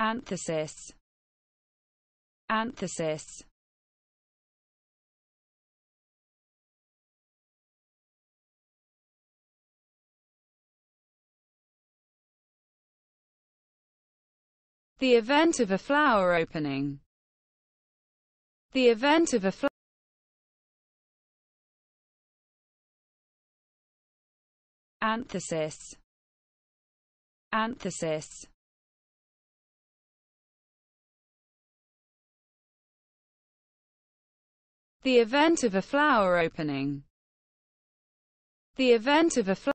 Anthesis. Anthesis. The event of a flower opening. The event of a flower Anthesis. Anthesis The event of a flower opening. The event of a